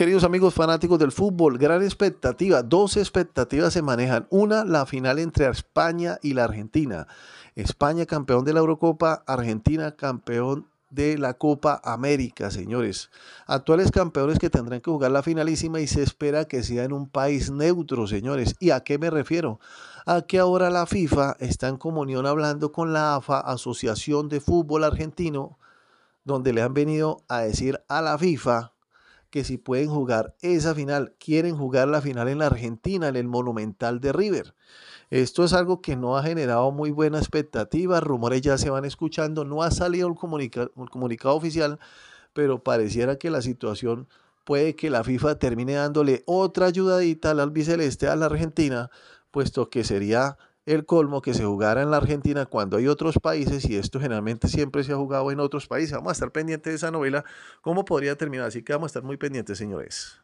Queridos amigos fanáticos del fútbol, gran expectativa. Dos expectativas se manejan. Una, la final entre España y la Argentina. España campeón de la Eurocopa, Argentina campeón de la Copa América, señores. Actuales campeones que tendrán que jugar la finalísima y se espera que sea en un país neutro, señores. ¿Y a qué me refiero? A que ahora la FIFA está en comunión hablando con la AFA, Asociación de Fútbol Argentino, donde le han venido a decir a la FIFA que si pueden jugar esa final, quieren jugar la final en la Argentina, en el Monumental de River. Esto es algo que no ha generado muy buena expectativa, rumores ya se van escuchando, no ha salido el, comunicado oficial, pero pareciera que la situación puede que la FIFA termine dándole otra ayudadita al albiceleste a la Argentina, puesto que sería el colmo que se jugara en la Argentina cuando hay otros países, y esto generalmente siempre se ha jugado en otros países. Vamos a estar pendientes de esa novela, cómo podría terminar. Así que vamos a estar muy pendientes, señores.